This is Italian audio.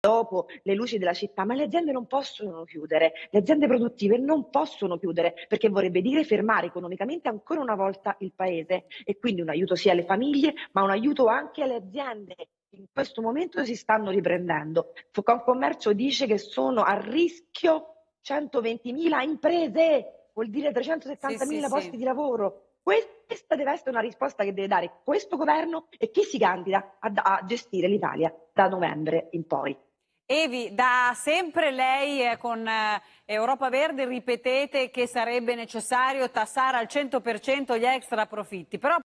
dopo le luci della città, ma le aziende non possono chiudere, le aziende produttive non possono chiudere perché vorrebbe dire fermare economicamente ancora una volta il paese e quindi un aiuto sia alle famiglie ma un aiuto anche alle aziende che in questo momento si stanno riprendendo. Focalcommercio dice che sono a rischio 120.000 imprese, vuol dire 370.000 sì, sì, posti sì. di lavoro. Questa deve essere una risposta che deve dare questo governo e chi si candida a, a gestire l'Italia da novembre in poi. Evi, da sempre lei eh, con eh, Europa Verde ripetete che sarebbe necessario tassare al 100% gli extra profitti, però